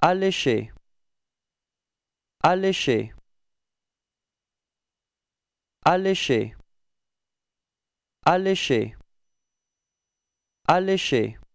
alléché alléché alléché alléché alléché